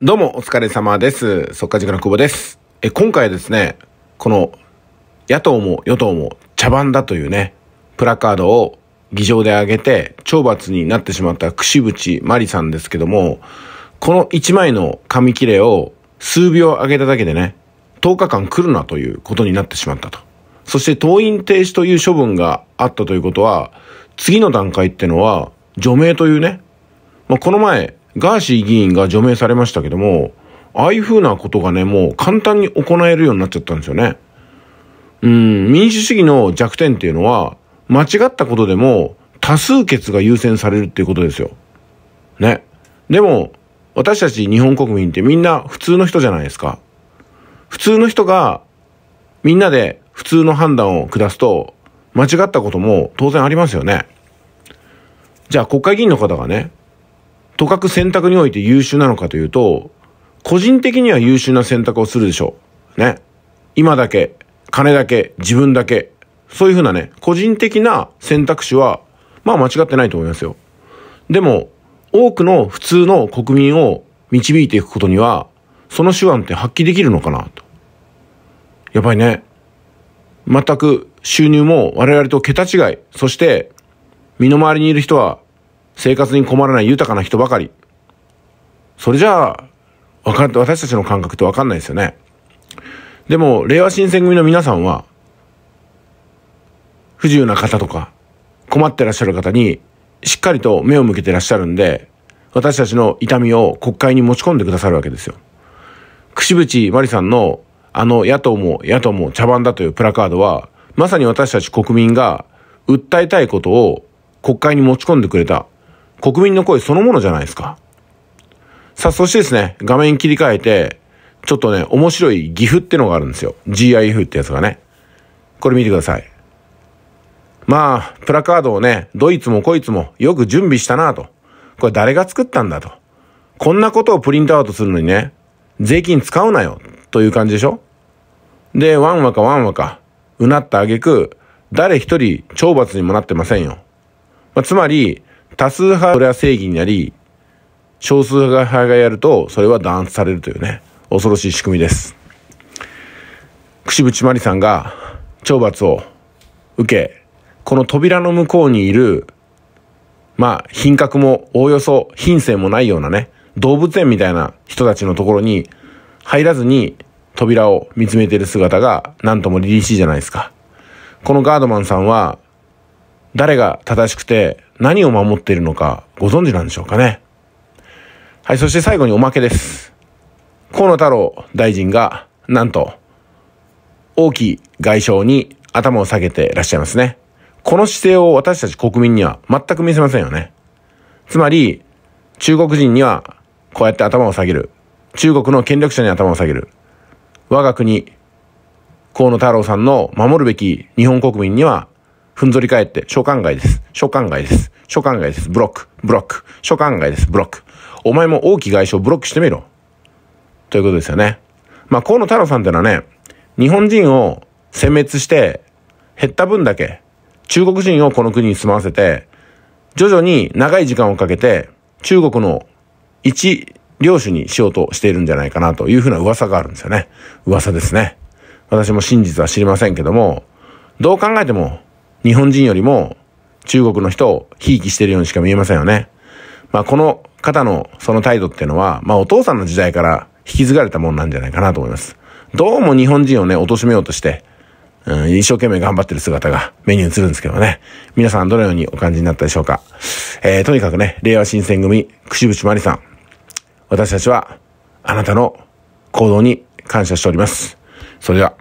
どうもお疲れ様です。速稼塾の久保です。え、今回ですね、この野党も与党も茶番だというね、プラカードを議場で上げて懲罰になってしまった櫛渕真理さんですけども、この一枚の紙切れを数秒上げただけでね、10日間来るなということになってしまったと。そして党員停止という処分があったということは、次の段階ってのは除名というね、まあ、この前、ガーシー議員が除名されましたけども、ああいうふうなことがね、もう簡単に行えるようになっちゃったんですよね。うん、民主主義の弱点っていうのは、間違ったことでも多数決が優先されるっていうことですよ。ね。でも、私たち日本国民ってみんな普通の人じゃないですか。普通の人がみんなで普通の判断を下すと間違ったことも当然ありますよね。じゃあ国会議員の方がね、とかく選択において優秀なのかというと、個人的には優秀な選択をするでしょう。ね。今だけ、金だけ、自分だけ。そういうふうなね、個人的な選択肢は、まあ間違ってないと思いますよ。でも、多くの普通の国民を導いていくことには、その手腕って発揮できるのかなと。やばいね。全く収入も我々と桁違い。そして、身の回りにいる人は生活に困らない豊かな人ばかり。それじゃあ、わかん、私たちの感覚ってわかんないですよね。でも、令和新選組の皆さんは、不自由な方とか、困ってらっしゃる方に、しっかりと目を向けてらっしゃるんで、私たちの痛みを国会に持ち込んでくださるわけですよ。櫛渕真理さんの、あの、野党も野党も茶番だというプラカードは、まさに私たち国民が訴えたいことを国会に持ち込んでくれた国民の声そのものじゃないですか。さあ、そしてですね、画面切り替えて、ちょっとね、面白い岐阜ってのがあるんですよ。GIF ってやつがね。これ見てください。まあ、プラカードをね、どいつもこいつもよく準備したなと。これ誰が作ったんだと。こんなことをプリントアウトするのにね、税金使うなよ、という感じでしょで、ワンワかワンワか、うなった挙句、誰一人懲罰にもなってませんよ。まあ、つまり、多数派、それは正義になり、少数派がやると、それは弾圧されるというね、恐ろしい仕組みです。串渕真理さんが懲罰を受け、この扉の向こうにいる、まあ、品格もおおよそ品性もないようなね、動物園みたいな人たちのところに入らずに扉を見つめている姿が何とも凛々しいじゃないですか。このガードマンさんは誰が正しくて何を守っているのかご存知なんでしょうかね。はい、そして最後におまけです。河野太郎大臣が、なんと、王毅外相に頭を下げていらっしゃいますね。この姿勢を私たち国民には全く見せませんよね。つまり、中国人にはこうやって頭を下げる。中国の権力者に頭を下げる。我が国、河野太郎さんの守るべき日本国民にはふんぞり返って、所管外です。所管外です。所管外です。ブロック。ブロック。所管外です。ブロック。お前も王毅外相ブロックしてみろ。ということですよね。まあ、河野太郎さんってのはね、日本人を殲滅して、減った分だけ、中国人をこの国に住まわせて、徐々に長い時間をかけて、中国の一領主にしようとしているんじゃないかなというふうな噂があるんですよね。噂ですね。私も真実は知りませんけども、どう考えても、日本人よりも中国の人をひいきしてるようにしか見えませんよね。まあ、この方のその態度っていうのは、まあ、お父さんの時代から引き継がれたもんなんじゃないかなと思います。どうも日本人をね、貶めようとして、うん、一生懸命頑張ってる姿が目に映るんですけどね。皆さんどのようにお感じになったでしょうか。えー、とにかくね、令和新選組、串渕まりさん。私たちは、あなたの行動に感謝しております。それでは。